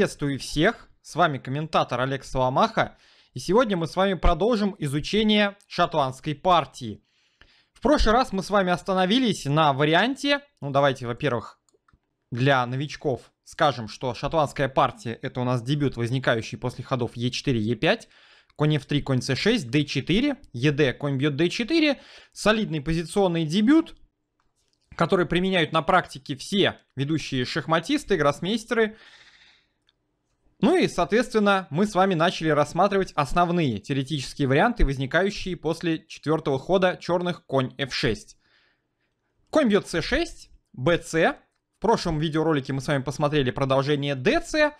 Приветствую всех, с вами комментатор Олег Соломаха, и сегодня мы с вами продолжим изучение шотландской партии. В прошлый раз мы с вами остановились на варианте, ну давайте, во-первых, для новичков скажем, что шотландская партия это у нас дебют, возникающий после ходов Е4, Е5, конь F3, конь C6, D4, ЕД, конь бьет D4, солидный позиционный дебют, который применяют на практике все ведущие шахматисты, гроссмейстеры, ну и, соответственно, мы с вами начали рассматривать основные теоретические варианты, возникающие после четвертого хода черных конь f6. Конь бьет c6, bc. В прошлом видеоролике мы с вами посмотрели продолжение dc.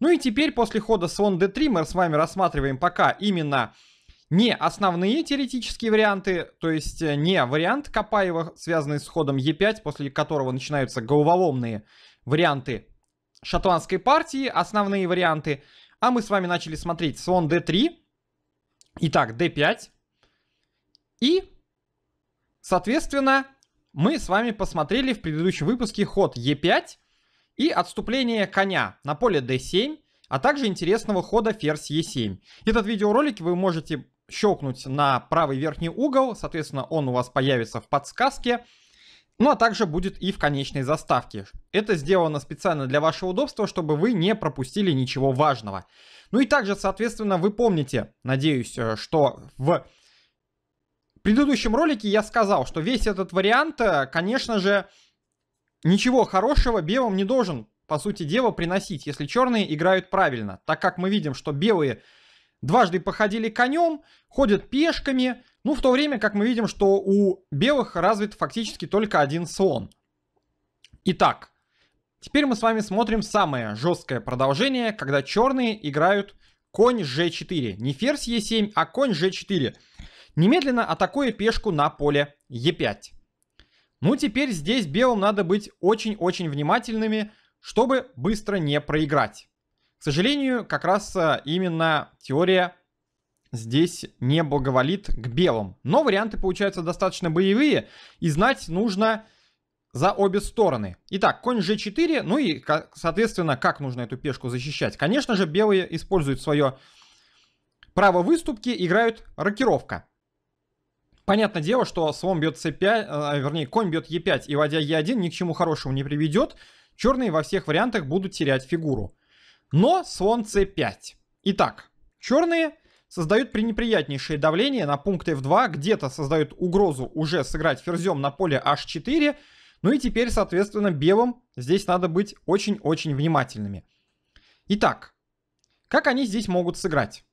Ну и теперь после хода слон d3 мы с вами рассматриваем пока именно не основные теоретические варианты, то есть э, не вариант Копаева, связанный с ходом e 5 после которого начинаются головоломные варианты шотландской партии, основные варианты. А мы с вами начали смотреть слон d3, итак, d5. И, соответственно, мы с вами посмотрели в предыдущем выпуске ход e5 и отступление коня на поле d7, а также интересного хода ферзь e7. Этот видеоролик вы можете щелкнуть на правый верхний угол, соответственно, он у вас появится в подсказке. Ну а также будет и в конечной заставке. Это сделано специально для вашего удобства, чтобы вы не пропустили ничего важного. Ну и также, соответственно, вы помните, надеюсь, э, что в предыдущем ролике я сказал, что весь этот вариант, э, конечно же, ничего хорошего белым не должен, по сути дела, приносить, если черные играют правильно. Так как мы видим, что белые дважды походили конем, ходят пешками, ну, в то время, как мы видим, что у белых развит фактически только один слон. Итак, теперь мы с вами смотрим самое жесткое продолжение, когда черные играют конь g4. Не ферзь e7, а конь g4. Немедленно атакуя пешку на поле e5. Ну, теперь здесь белым надо быть очень-очень внимательными, чтобы быстро не проиграть. К сожалению, как раз э, именно теория здесь не благоволит к белым. Но варианты получаются достаточно боевые, и знать нужно за обе стороны. Итак, конь g4, ну и, соответственно, как нужно эту пешку защищать? Конечно же, белые используют свое право выступки, играют рокировка. Понятное дело, что слон бьет c5, э, вернее, конь бьет e5 и ладья e1 ни к чему хорошему не приведет. Черные во всех вариантах будут терять фигуру. Но слон c5. Итак, черные создают пренеприятнейшее давление на пункт f2, где-то создают угрозу уже сыграть ферзем на поле h4, ну и теперь, соответственно, белым здесь надо быть очень-очень внимательными. Итак, как они здесь могут сыграть?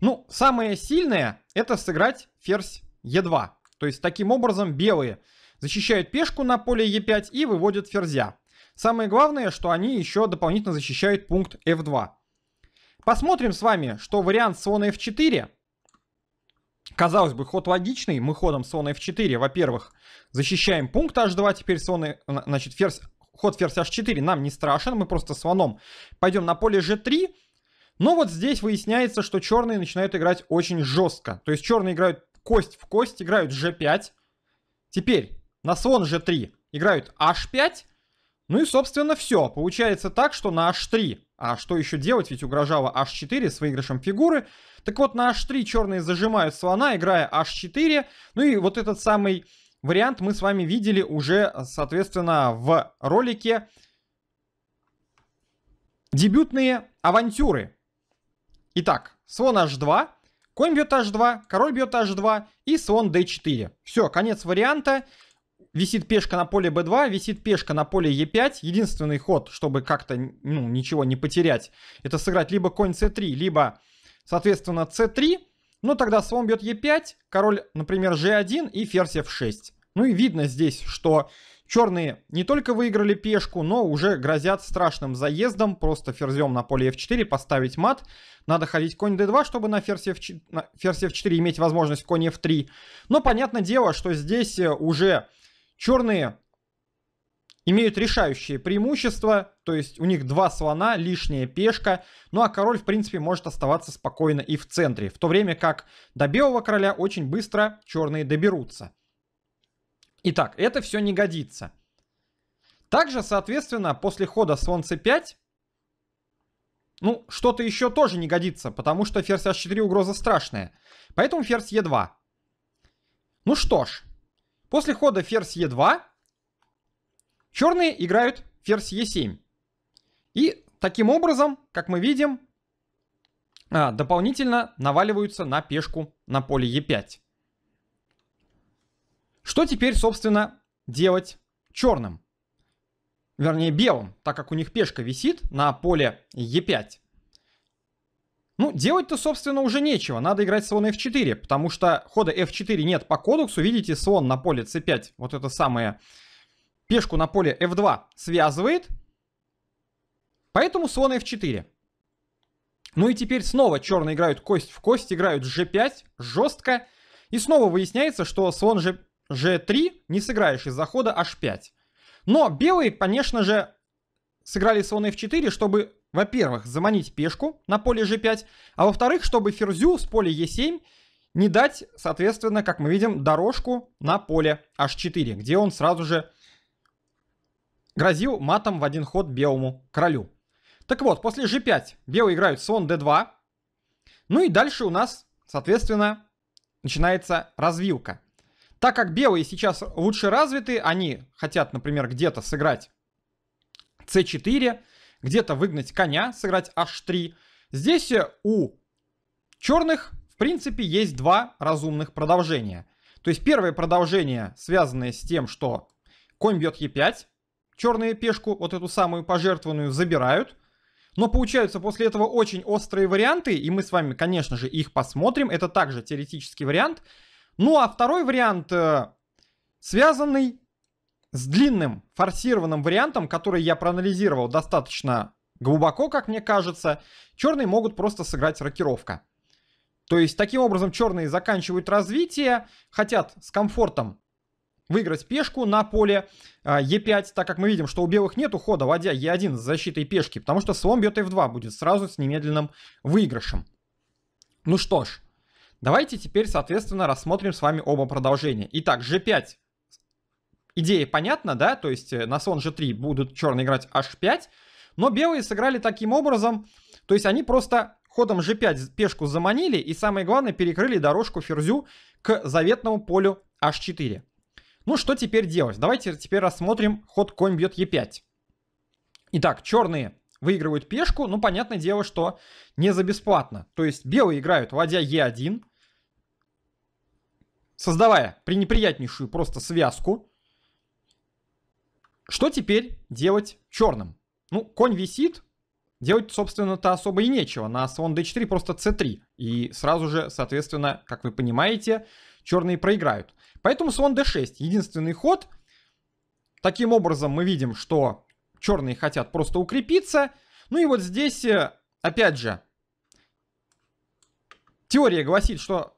Ну, самое сильное это сыграть ферзь e2. То есть таким образом белые защищают пешку на поле e5 и выводят ферзя. Самое главное, что они еще дополнительно защищают пункт f2. Посмотрим с вами, что вариант слона f4. Казалось бы, ход логичный. Мы ходом слона f4, во-первых, защищаем пункт h2. Теперь слон, значит, ферзь, ход ферзь h4 нам не страшен. Мы просто слоном пойдем на поле g3. Но вот здесь выясняется, что черные начинают играть очень жестко. То есть черные играют кость в кость, играют g5. Теперь на слон g3 играют h5. Ну и, собственно, все. Получается так, что на h3 а что еще делать, ведь угрожало h4 с выигрышем фигуры. Так вот, на h3 черные зажимают слона, играя h4. Ну и вот этот самый вариант мы с вами видели уже, соответственно, в ролике «Дебютные авантюры». Итак, слон h2, конь бьет h2, король бьет h2 и слон d4. Все, конец варианта. Висит пешка на поле b2, висит пешка на поле e5. Единственный ход, чтобы как-то ну, ничего не потерять, это сыграть либо конь c3, либо, соответственно, c3. Но ну, тогда слон бьет e5, король, например, g1 и ферзь f6. Ну и видно здесь, что черные не только выиграли пешку, но уже грозят страшным заездом. Просто ферзем на поле f4 поставить мат. Надо ходить конь d2, чтобы на ферзь, f4, на ферзь f4 иметь возможность конь f3. Но понятное дело, что здесь уже Черные имеют решающие преимущества, то есть у них два слона, лишняя пешка, ну а король, в принципе, может оставаться спокойно и в центре, в то время как до белого короля очень быстро черные доберутся. Итак, это все не годится. Также, соответственно, после хода слон c5, ну, что-то еще тоже не годится, потому что ферзь h4 угроза страшная. Поэтому ферзь e2. Ну что ж, После хода ферзь Е2 черные играют ферзь Е7. И таким образом, как мы видим, а, дополнительно наваливаются на пешку на поле Е5. Что теперь, собственно, делать черным? Вернее, белым, так как у них пешка висит на поле Е5. Ну, делать-то, собственно, уже нечего. надо играть слон f4, потому что хода f4 нет по кодексу, видите, слон на поле c5, вот это самое, пешку на поле f2 связывает, поэтому слон f4. Ну и теперь снова черные играют кость в кость, играют g5, жестко, и снова выясняется, что слон g, g3 не сыграешь из-за хода h5. Но белые, конечно же, сыграли слон f4, чтобы во-первых, заманить пешку на поле g5, а во-вторых, чтобы ферзю с поля e7 не дать, соответственно, как мы видим, дорожку на поле h4, где он сразу же грозил матом в один ход белому королю. Так вот, после g5 белые играют слон d2, ну и дальше у нас, соответственно, начинается развилка. Так как белые сейчас лучше развиты, они хотят, например, где-то сыграть c4, где-то выгнать коня, сыграть h3. Здесь э, у черных, в принципе, есть два разумных продолжения. То есть первое продолжение, связанное с тем, что конь бьет e5, черные пешку, вот эту самую пожертвованную, забирают. Но получаются после этого очень острые варианты, и мы с вами, конечно же, их посмотрим. Это также теоретический вариант. Ну а второй вариант, э, связанный с длинным форсированным вариантом, который я проанализировал достаточно глубоко, как мне кажется, черные могут просто сыграть рокировка. То есть таким образом черные заканчивают развитие, хотят с комфортом выиграть пешку на поле а, Е5, так как мы видим, что у белых нет ухода, водя Е1 с защитой пешки, потому что слон бьет F2 будет сразу с немедленным выигрышем. Ну что ж, давайте теперь, соответственно, рассмотрим с вами оба продолжения. Итак, G5 идея понятна, да, то есть э, на слон g3 будут черные играть h5, но белые сыграли таким образом, то есть они просто ходом g5 пешку заманили и самое главное перекрыли дорожку ферзю к заветному полю h4. Ну что теперь делать? Давайте теперь рассмотрим ход конь бьет e5. Итак, черные выигрывают пешку, ну понятное дело, что не за бесплатно. То есть белые играют ладья e1, создавая пренеприятнейшую просто связку. Что теперь делать черным? Ну, конь висит, делать, собственно-то, особо и нечего. На слон d4 просто c3. И сразу же, соответственно, как вы понимаете, черные проиграют. Поэтому слон d6. Единственный ход. Таким образом, мы видим, что черные хотят просто укрепиться. Ну и вот здесь, э, опять же, теория гласит, что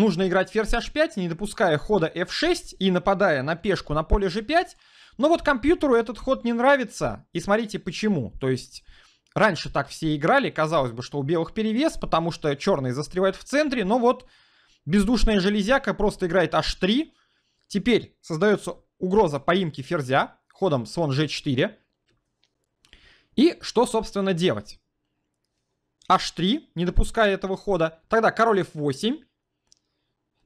нужно играть ферзь h5, не допуская хода f6 и нападая на пешку на поле g5. Но вот компьютеру этот ход не нравится, и смотрите почему. То есть раньше так все играли, казалось бы, что у белых перевес, потому что черный застревает в центре, но вот бездушная железяка просто играет h3. Теперь создается угроза поимки ферзя ходом слон g4. И что, собственно, делать? h3, не допуская этого хода. Тогда король f8,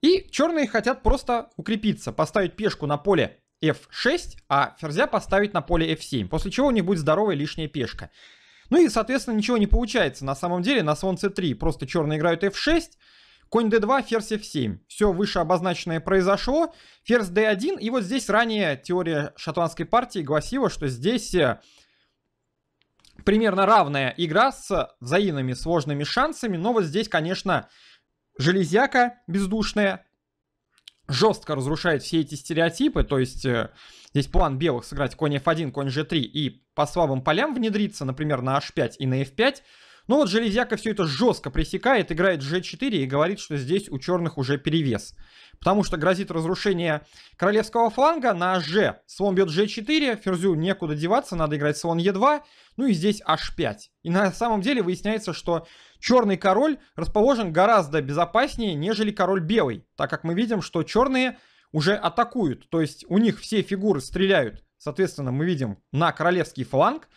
и черные хотят просто укрепиться, поставить пешку на поле f6, а ферзя поставить на поле f7, после чего у них будет здоровая лишняя пешка. Ну и, соответственно, ничего не получается. На самом деле на слон c3 просто черные играют f6, конь d2, ферзь f7. Все выше обозначенное произошло. Ферзь d1, и вот здесь ранее теория шотландской партии гласила, что здесь э, примерно равная игра с взаимными сложными шансами, но вот здесь, конечно, железяка бездушная жестко разрушает все эти стереотипы, то есть э, здесь план белых сыграть конь f1, конь g3 и по слабым полям внедриться, например, на h5 и на f5. Но ну вот железяка все это жестко пресекает, играет g4 и говорит, что здесь у черных уже перевес потому что грозит разрушение королевского фланга на g. Слон бьет g4, ферзю некуда деваться, надо играть слон e2, ну и здесь h5. И на самом деле выясняется, что черный король расположен гораздо безопаснее, нежели король белый, так как мы видим, что черные уже атакуют, то есть у них все фигуры стреляют, соответственно, мы видим на королевский фланг,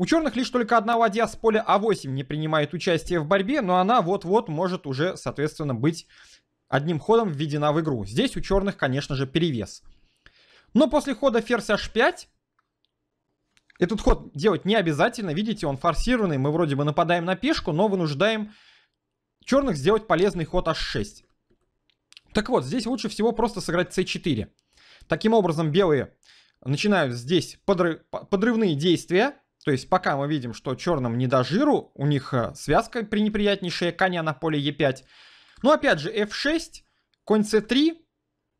у черных лишь только одна ладья с поля А8 не принимает участие в борьбе, но она вот-вот может уже, соответственно, быть одним ходом введена в игру. Здесь у черных, конечно же, перевес. Но после хода ферзь h5, этот ход делать не обязательно. Видите, он форсированный. Мы вроде бы нападаем на пешку, но вынуждаем черных сделать полезный ход h6. Так вот, здесь лучше всего просто сыграть c4. Таким образом, белые начинают здесь подрыв... подрывные действия. То есть пока мы видим, что черным не до жиру, у них э, связка пренеприятнейшая, коня на поле e5. Но ну, опять же, f6, конь c3,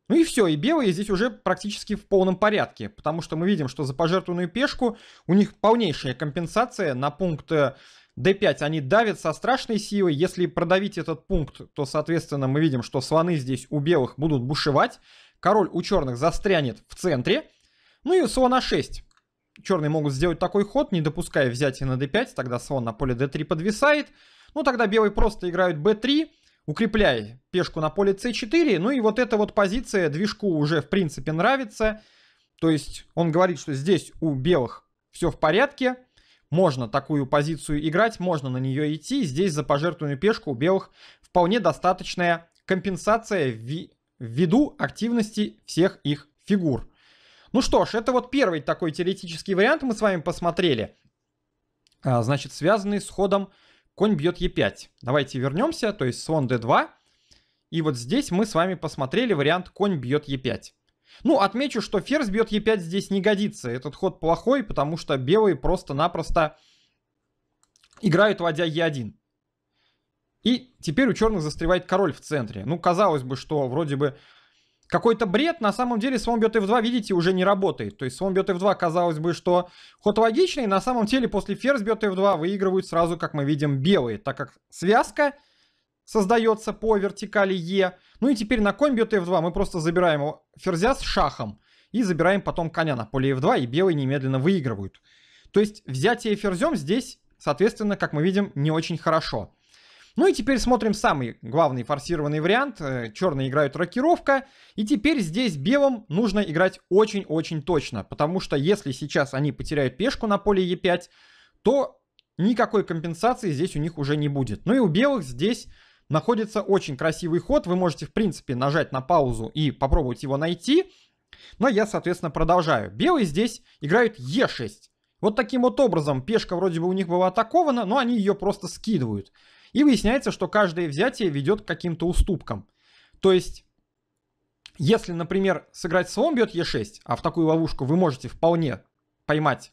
ну и все, и белые здесь уже практически в полном порядке, потому что мы видим, что за пожертвованную пешку у них полнейшая компенсация на пункт d5. Э, они давят со страшной силой, если продавить этот пункт, то, соответственно, мы видим, что слоны здесь у белых будут бушевать, король у черных застрянет в центре, ну и слон a а 6 Черные могут сделать такой ход, не допуская взятия на d5, тогда слон на поле d3 подвисает, ну тогда белые просто играют b3, укрепляй пешку на поле c4. Ну и вот эта вот позиция движку уже в принципе нравится. То есть он говорит, что здесь у белых все в порядке. Можно такую позицию играть, можно на нее идти. Здесь за пожертвованную пешку у белых вполне достаточная компенсация ввиду активности всех их фигур. Ну что ж, это вот первый такой теоретический вариант мы с вами посмотрели. А, значит, связанный с ходом конь бьет Е5. Давайте вернемся, то есть слон d2. И вот здесь мы с вами посмотрели вариант конь бьет Е5. Ну, отмечу, что ферзь бьет Е5 здесь не годится. Этот ход плохой, потому что белые просто-напросто играют ладья Е1. И теперь у черных застревает король в центре. Ну, казалось бы, что вроде бы какой-то бред, на самом деле слон бьет f2, видите, уже не работает. То есть слон бьет f2, казалось бы, что ход логичный, на самом деле после ферзь бьет f2 выигрывают сразу, как мы видим, белые, так как связка создается по вертикали е. Ну и теперь на конь бьет f2 мы просто забираем ферзя с шахом и забираем потом коня на поле f2, и белые немедленно выигрывают. То есть взятие ферзем здесь, соответственно, как мы видим, не очень хорошо. Ну и теперь смотрим самый главный форсированный вариант. Э, Черные играют рокировка. И теперь здесь белым нужно играть очень-очень точно. Потому что если сейчас они потеряют пешку на поле Е5, то никакой компенсации здесь у них уже не будет. Ну и у белых здесь находится очень красивый ход. Вы можете, в принципе, нажать на паузу и попробовать его найти. Но я, соответственно, продолжаю. Белые здесь играют Е6. Вот таким вот образом пешка вроде бы у них была атакована, но они ее просто скидывают. И выясняется, что каждое взятие ведет к каким-то уступкам. То есть, если, например, сыграть слон бьет Е6, а в такую ловушку вы можете вполне поймать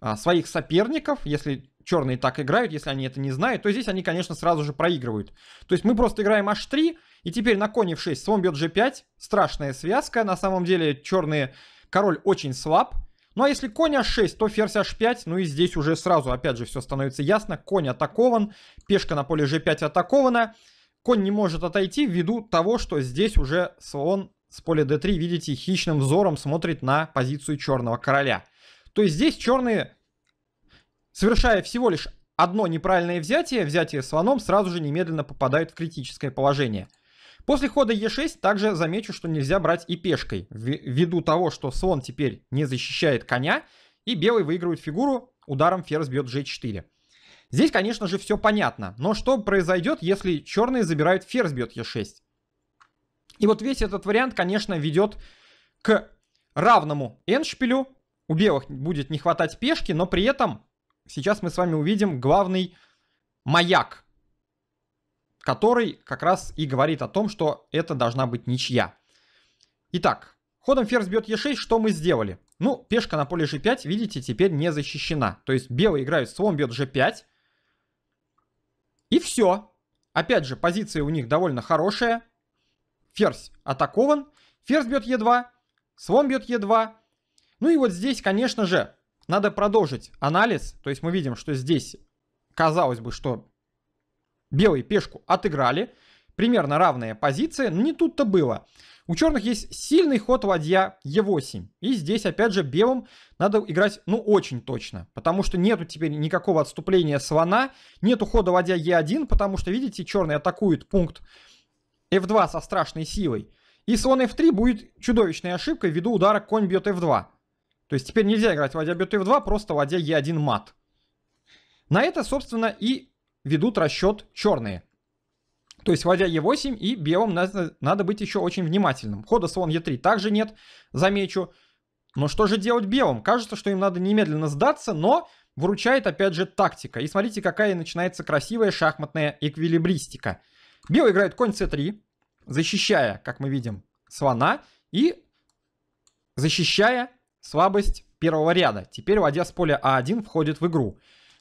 а, своих соперников, если черные так играют, если они это не знают, то здесь они, конечно, сразу же проигрывают. То есть мы просто играем h3, и теперь на коне в 6 слон бьет g5, страшная связка, на самом деле черные король очень слаб, ну а если конь h6, то ферзь h5, ну и здесь уже сразу, опять же, все становится ясно. Конь атакован, пешка на поле g5 атакована. Конь не может отойти ввиду того, что здесь уже слон с поля d3, видите, хищным взором смотрит на позицию черного короля. То есть здесь черные, совершая всего лишь одно неправильное взятие, взятие слоном, сразу же немедленно попадают в критическое положение – После хода Е6 также замечу, что нельзя брать и пешкой, ввиду того, что слон теперь не защищает коня, и белый выигрывает фигуру, ударом ферзь бьет G4. Здесь, конечно же, все понятно, но что произойдет, если черные забирают ферзь бьет Е6? И вот весь этот вариант, конечно, ведет к равному эншпилю. У белых будет не хватать пешки, но при этом сейчас мы с вами увидим главный маяк который как раз и говорит о том, что это должна быть ничья. Итак, ходом ферзь бьет Е6, что мы сделали? Ну, пешка на поле G5, видите, теперь не защищена. То есть белые играют слон бьет G5. И все. Опять же, позиция у них довольно хорошая. Ферзь атакован. Ферзь бьет Е2. Слон бьет Е2. Ну и вот здесь, конечно же, надо продолжить анализ. То есть мы видим, что здесь, казалось бы, что Белые пешку отыграли. Примерно равная позиция. Но не тут-то было. У черных есть сильный ход ладья Е8. И здесь, опять же, белым надо играть, ну, очень точно. Потому что нету теперь никакого отступления слона. Нету хода ладья Е1, потому что, видите, черные атакуют пункт F2 со страшной силой. И слон F3 будет чудовищной ошибкой ввиду удара конь бьет F2. То есть теперь нельзя играть ладья бьет F2, просто ладья Е1 мат. На это, собственно, и ведут расчет черные. То есть вводя Е8 и белым надо, надо быть еще очень внимательным. Хода слон Е3 также нет, замечу. Но что же делать белым? Кажется, что им надо немедленно сдаться, но выручает опять же тактика. И смотрите, какая начинается красивая шахматная эквилибристика. Белый играет конь c3, защищая, как мы видим, слона и защищая слабость первого ряда. Теперь, вводя с поля а1, входит в игру.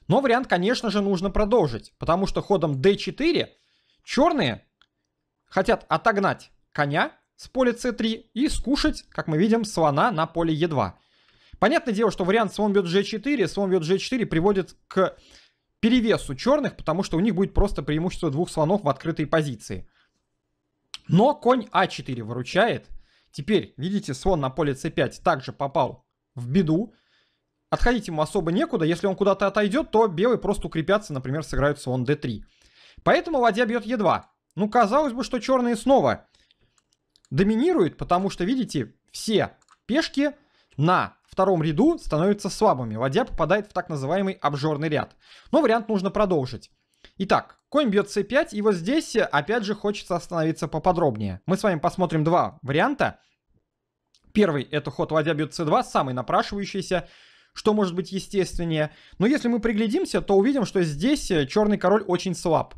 Но вариант, конечно же, нужно продолжить, потому что ходом d4 черные хотят отогнать коня с поля c3 и скушать, как мы видим, слона на поле e2. Понятное дело, что вариант слон бьет g4, слон бьет g4 приводит к перевесу черных, потому что у них будет просто преимущество двух слонов в открытой позиции. Но конь а4 выручает. Теперь, видите, слон на поле c5 также попал в беду. Отходить ему особо некуда. Если он куда-то отойдет, то белые просто укрепятся, например, сыграют слон d3. Поэтому ладья бьет e2. Ну, казалось бы, что черные снова доминируют, потому что, видите, все пешки на втором ряду становятся слабыми. Ладья попадает в так называемый обжорный ряд. Но вариант нужно продолжить. Итак, конь бьет c5, и вот здесь, э, опять же, хочется остановиться поподробнее. Мы с вами посмотрим два варианта. Первый — это ход ладья бьет c2, самый напрашивающийся что может быть естественнее. Но если мы приглядимся, то увидим, что здесь э, черный король очень слаб.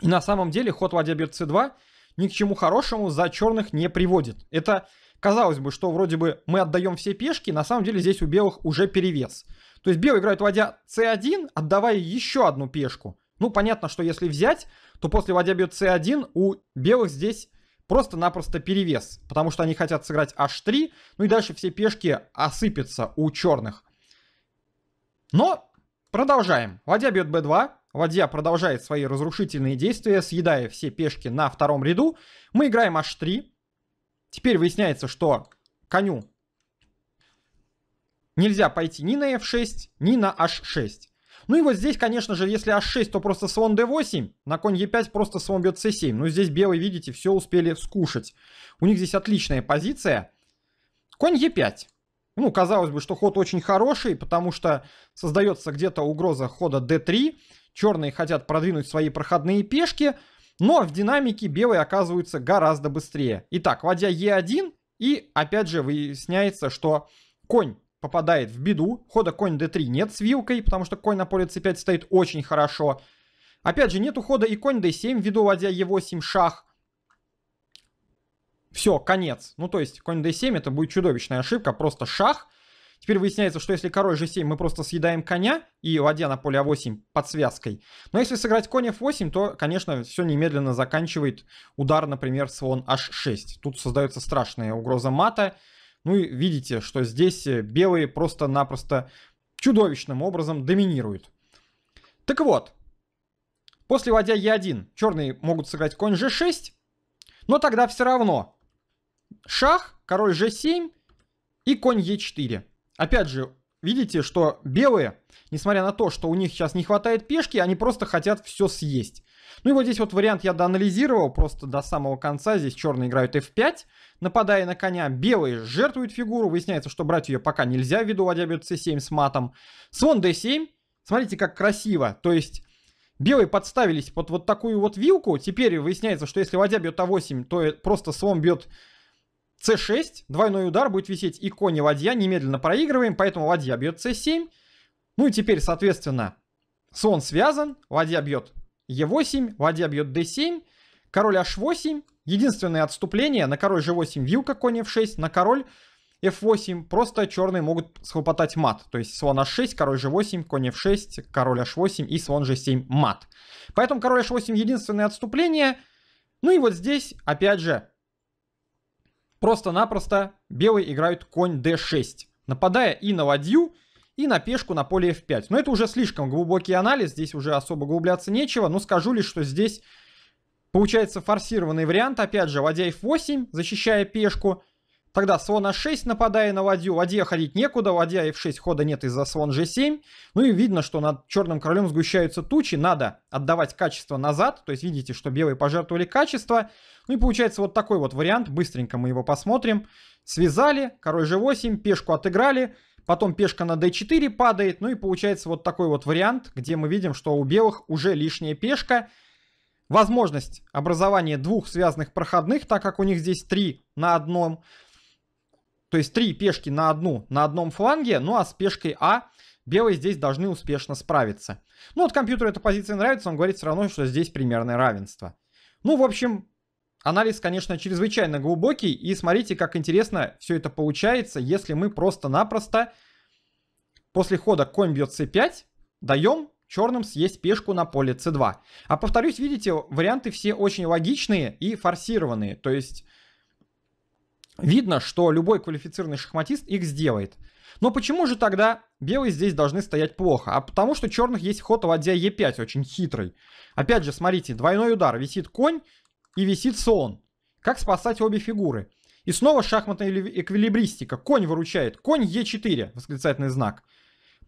И на самом деле ход ладья бьет c2 ни к чему хорошему за черных не приводит. Это, казалось бы, что вроде бы мы отдаем все пешки, на самом деле здесь у белых уже перевес. То есть белый играет ладья c1, отдавая еще одну пешку. Ну, понятно, что если взять, то после ладья бьет c1 у белых здесь просто-напросто перевес, потому что они хотят сыграть h3, ну и дальше все пешки осыпятся у черных. Но продолжаем. Ладья бьет b2, ладья продолжает свои разрушительные действия, съедая все пешки на втором ряду. Мы играем h3. Теперь выясняется, что коню нельзя пойти ни на f6, ни на h6. Ну и вот здесь, конечно же, если h6, то просто слон d8, на конь e5 просто слон бьет c7. Ну здесь белый видите, все успели скушать. У них здесь отличная позиция. Конь e5. Ну, казалось бы, что ход очень хороший, потому что создается где-то угроза хода d3. Черные хотят продвинуть свои проходные пешки, но в динамике белые оказываются гораздо быстрее. Итак, ладья e1, и опять же выясняется, что конь попадает в беду. Хода конь d3 нет с вилкой, потому что конь на поле c5 стоит очень хорошо. Опять же, нет ухода и конь d7, ввиду ладья e8 шах. Все, конец. Ну, то есть, конь d7 это будет чудовищная ошибка, просто шах. Теперь выясняется, что если король g7, мы просто съедаем коня и ладья на поле a8 под связкой. Но если сыграть конь f8, то, конечно, все немедленно заканчивает удар, например, слон h6. Тут создается страшная угроза мата. Ну и видите, что здесь э, белые просто-напросто чудовищным образом доминируют. Так вот, после ладья Е1 черные могут сыграть конь G6, но тогда все равно шах, король G7 и конь Е4. Опять же, видите, что белые, несмотря на то, что у них сейчас не хватает пешки, они просто хотят все съесть. Ну и вот здесь вот вариант я доанализировал просто до самого конца. Здесь черные играют f5, нападая на коня. Белые жертвуют фигуру. Выясняется, что брать ее пока нельзя ввиду ладья бьет c7 с матом. Слон d7. Смотрите, как красиво. То есть... Белые подставились под вот такую вот вилку. Теперь выясняется, что если ладья бьет А8, то э, просто слон бьет c6, двойной удар будет висеть и конь, и ладья, немедленно проигрываем, поэтому ладья бьет c7. Ну и теперь, соответственно, слон связан, ладья бьет e8, ладья бьет d7, король h8, Единственное отступление на король g8 вилка, конь f6, на король f8 просто черные могут схлопотать мат. То есть слон h6, король g8, конь f6, король h8 и слон g7 мат. Поэтому король h8 единственное отступление. Ну и вот здесь, опять же, просто-напросто белые играют конь d6, нападая и на ладью, и на пешку на поле f5. Но это уже слишком глубокий анализ, здесь уже особо углубляться нечего, но скажу лишь, что здесь Получается форсированный вариант, опять же, ладья f8, защищая пешку. Тогда слон h6, нападая на ладью, ладья ходить некуда, ладья f6 хода нет из-за слон g7. Ну и видно, что над черным королем сгущаются тучи, надо отдавать качество назад, то есть видите, что белые пожертвовали качество. Ну и получается вот такой вот вариант, быстренько мы его посмотрим. Связали, король g8, пешку отыграли, потом пешка на d4 падает, ну и получается вот такой вот вариант, где мы видим, что у белых уже лишняя пешка, возможность образования двух связанных проходных, так как у них здесь три на одном, то есть три пешки на одну, на одном фланге, ну а с пешкой А белые здесь должны успешно справиться. Ну вот компьютеру эта позиция нравится, он говорит все равно, что здесь примерное равенство. Ну, в общем, анализ, конечно, чрезвычайно глубокий, и смотрите, как интересно все это получается, если мы просто-напросто после хода конь бьет c5 даем черным съесть пешку на поле c2. А повторюсь, видите, варианты все очень логичные и форсированные. То есть видно, что любой квалифицированный шахматист их сделает. Но почему же тогда белые здесь должны стоять плохо? А потому что черных есть ход ладья e5, очень хитрый. Опять же, смотрите, двойной удар. Висит конь и висит слон. Как спасать обе фигуры? И снова шахматная эквилибристика. Конь выручает. Конь e4, восклицательный знак.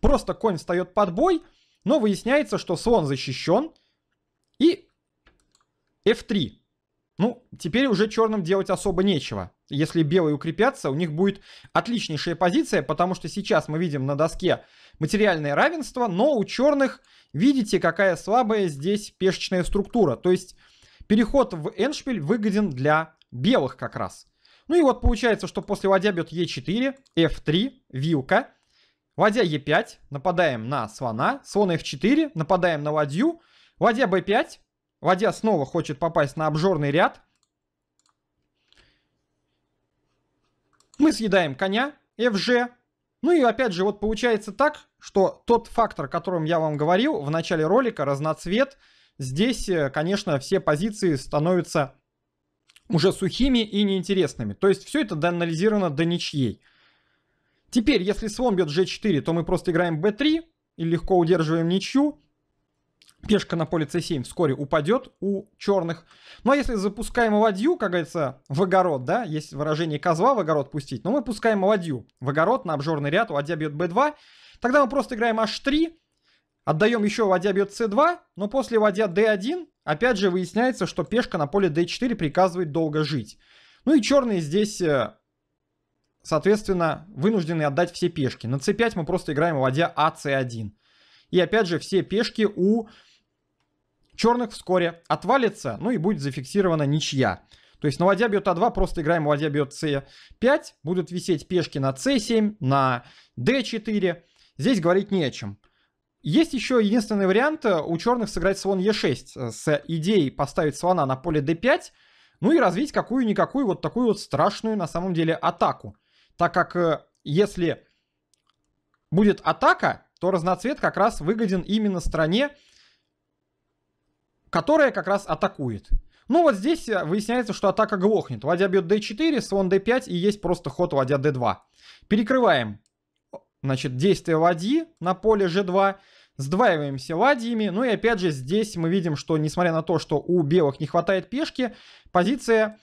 Просто конь встает под бой, но выясняется, что слон защищен. И f3. Ну, теперь уже черным делать особо нечего. Если белые укрепятся, у них будет отличнейшая позиция, потому что сейчас мы видим на доске материальное равенство, но у черных, видите, какая слабая здесь пешечная структура. То есть переход в эншпиль выгоден для белых как раз. Ну и вот получается, что после ладья бьет e4, f3, вилка. Ладья Е5, нападаем на слона. Слон F4, нападаем на ладью. Ладья B5. Ладья снова хочет попасть на обжорный ряд. Мы съедаем коня, FG. Ну и опять же, вот получается так, что тот фактор, о котором я вам говорил в начале ролика, разноцвет, здесь, э, конечно, все позиции становятся уже сухими и неинтересными. То есть все это доанализировано до ничьей. Теперь, если слон бьет g4, то мы просто играем b3 и легко удерживаем ничью. Пешка на поле c7 вскоре упадет у черных. Но ну, а если запускаем ладью, как говорится, в огород, да, есть выражение козла в огород пустить, но ну, мы пускаем ладью в огород на обжорный ряд, ладья бьет b2, тогда мы просто играем h3, отдаем еще ладья бьет c2, но после ладья d1 опять же выясняется, что пешка на поле d4 приказывает долго жить. Ну и черные здесь э, соответственно, вынуждены отдать все пешки. На c5 мы просто играем, вводя АС1. И опять же, все пешки у черных вскоре отвалится, ну и будет зафиксирована ничья. То есть на ладья бьет А2, просто играем ладья бьет c 5 будут висеть пешки на c 7 на d 4 Здесь говорить не о чем. Есть еще единственный вариант э, у черных сыграть слон e 6 э, с идеей поставить слона на поле d5, ну и развить какую-никакую вот такую вот страшную на самом деле атаку. Так как э, если будет атака, то разноцвет как раз выгоден именно стране, которая как раз атакует. Ну вот здесь э, выясняется, что атака глохнет. Ладья бьет d4, слон d5 и есть просто ход ладья d2. Перекрываем, значит, действие ладьи на поле g2. Сдваиваемся ладьями. Ну и опять же здесь мы видим, что несмотря на то, что у белых не хватает пешки, позиция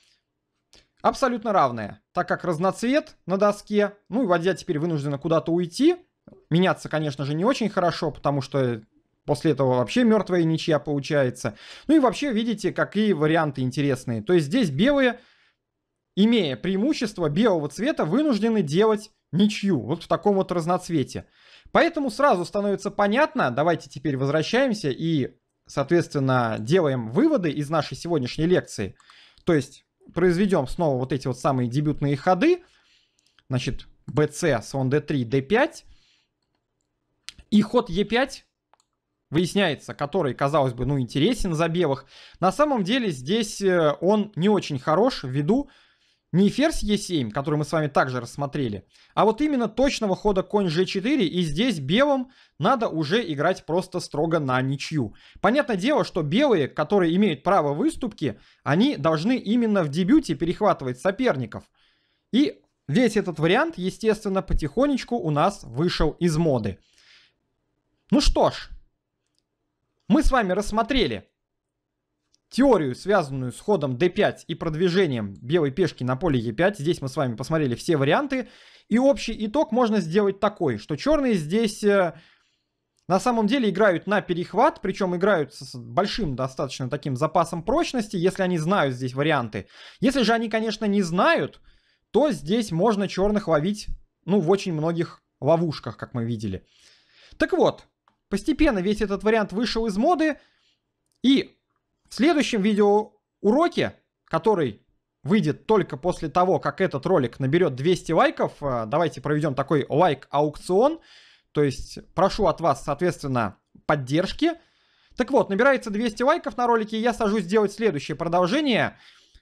абсолютно равная, так как разноцвет на доске, ну и ладья теперь вынуждена куда-то уйти. Меняться, конечно же, не очень хорошо, потому что после этого вообще мертвая ничья получается. Ну и вообще, видите, какие варианты интересные. То есть здесь белые, имея преимущество белого цвета, вынуждены делать ничью, вот в таком вот разноцвете. Поэтому сразу становится понятно, давайте теперь возвращаемся и, соответственно, делаем выводы из нашей сегодняшней лекции. То есть произведем снова вот эти вот самые дебютные ходы, значит, bc, слон d3, d5, и ход e5 выясняется, который, казалось бы, ну, интересен за белых. На самом деле здесь э, он не очень хорош ввиду не ферзь Е7, который мы с вами также рассмотрели, а вот именно точного хода конь G4, и здесь белым надо уже играть просто строго на ничью. Понятное дело, что белые, которые имеют право выступки, они должны именно в дебюте перехватывать соперников. И весь этот вариант, естественно, потихонечку у нас вышел из моды. Ну что ж, мы с вами рассмотрели теорию, связанную с ходом d5 и продвижением белой пешки на поле e5. Здесь мы с вами посмотрели все варианты. И общий итог можно сделать такой, что черные здесь... Э, на самом деле играют на перехват, причем играют с большим достаточно таким запасом прочности, если они знают здесь варианты. Если же они, конечно, не знают, то здесь можно черных ловить, ну, в очень многих ловушках, как мы видели. Так вот, постепенно весь этот вариант вышел из моды, и в следующем видеоуроке, который выйдет только после того, как этот ролик наберет 200 лайков, э, давайте проведем такой лайк-аукцион. То есть прошу от вас, соответственно, поддержки. Так вот, набирается 200 лайков на ролике, я сажусь делать следующее продолжение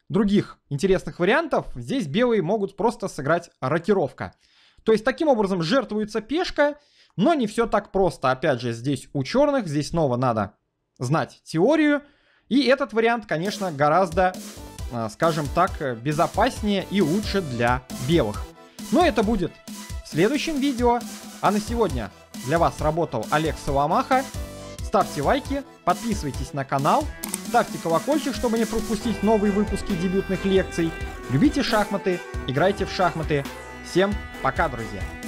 других интересных вариантов. Здесь белые могут просто сыграть рокировка. То есть таким образом жертвуется пешка, но не все так просто. Опять же, здесь у черных, здесь снова надо знать теорию. И этот вариант, конечно, гораздо, э, скажем так, э, безопаснее и лучше для белых. Но ну, это будет в следующем видео. А на сегодня для вас работал Олег Соломаха. Ставьте лайки, подписывайтесь на канал, ставьте колокольчик, чтобы не пропустить новые выпуски дебютных лекций. Любите шахматы, играйте в шахматы. Всем пока, друзья!